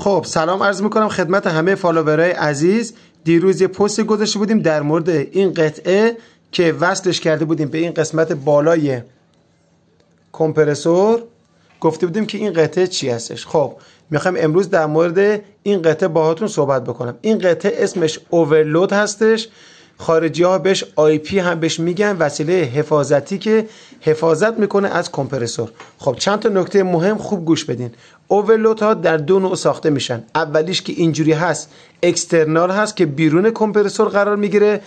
خب سلام عرض میکنم خدمت همه فالوورای عزیز دیروز یه پستی گذاشته بودیم در مورد این قطعه که وصلش کرده بودیم به این قسمت بالای کمپرسور گفته بودیم که این قطعه چی هستش خب میخوایم امروز در مورد این قطعه باهاتون صحبت بکنم این قطعه اسمش اوورلود هستش خارجی ها بهش آی پی هم بهش میگن وسیله حفاظتی که حفاظت میکنه از کمپرسور خب چند تا نکته مهم خوب گوش بدین اوورلود ها در دو نوع ساخته میشن اولیش که اینجوری هست اکسترنال هست که بیرون کمپرسور قرار میگیره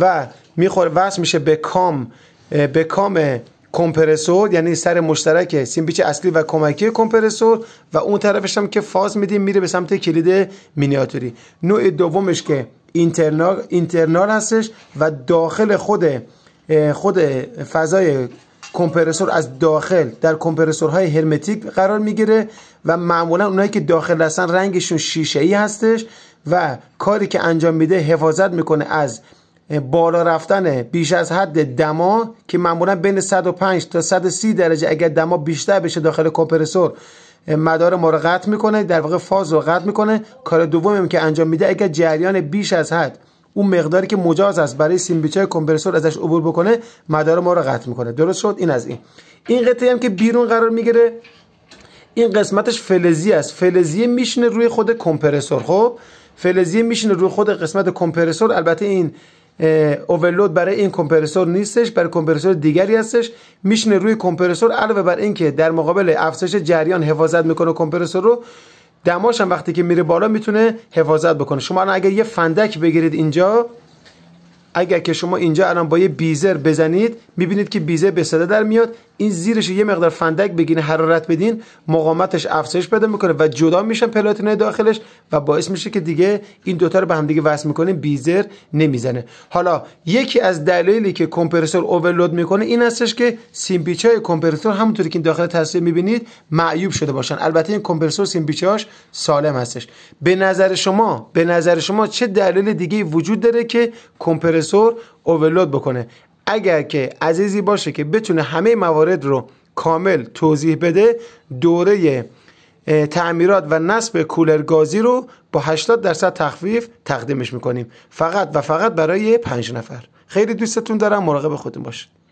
و میخوره وصل میشه به کام به کام کمپرسور یعنی سر مشترک سیمبیچ اصلی و کمکی کمپرسور و اون طرفش هم که فاز میدیم میره به سمت کلید مینیاتوری نوع دومش که اینترنال, هستش و داخل خود خود فضای کمپرسور از داخل در کمپرسورهای هرمتیک قرار میگیره و معمولا اونایی که داخل هستن رنگشون شیشه ای هستش و کاری که انجام میده حفاظت میکنه از بالا رفتن بیش از حد دما که معمولا بین 105 تا 130 درجه اگر دما بیشتر بشه داخل کمپرسور مدار ما رو قطع میکنه در واقع فاز رو قطع میکنه کار دومیم که انجام میده اگر جریان بیش از حد اون مقداری که مجاز است برای سیمبیچای کمپرسور ازش عبور بکنه مدار ما رو قطع میکنه درست شد این از این این قطعه هم که بیرون قرار میگیره این قسمتش فلزی است فلزیه میشینه روی خود کمپرسور خب فلزیه میشینه روی خود قسمت کمپرسور البته این اوورلود برای این کمپرسور نیستش برای کمپرسور دیگری هستش میشینه روی کمپرسور علاوه بر اینکه در مقابل افزایش جریان حفاظت میکنه کمپرسور رو دماش هم وقتی که میره بالا میتونه حفاظت بکنه شما اگر یه فندک بگیرید اینجا اگر که شما اینجا الان با یه بیزر بزنید میبینید که بیزر به صدا در میاد این زیرش یه مقدار فندک بگین حرارت بدین مقاومتش افزایش پیدا میکنه و جدا میشن پلاتینای داخلش و باعث میشه که دیگه این دوتا رو به هم دیگه وصل میکنه بیزر نمیزنه حالا یکی از دلایلی که کمپرسور اوورلود میکنه این هستش که سیمپیچای کمپرسور همونطوری که این داخل تصویر میبینید معیوب شده باشن البته این کمپرسور سیمپیچاش سالم هستش به نظر شما به نظر شما چه دلیل دیگه وجود داره که کمپرسور پروسسور اوورلود بکنه اگر که عزیزی باشه که بتونه همه موارد رو کامل توضیح بده دوره تعمیرات و نصب کولر گازی رو با 80 درصد تخفیف تقدیمش میکنیم فقط و فقط برای پنج نفر خیلی دوستتون دارم مراقب خودتون باشید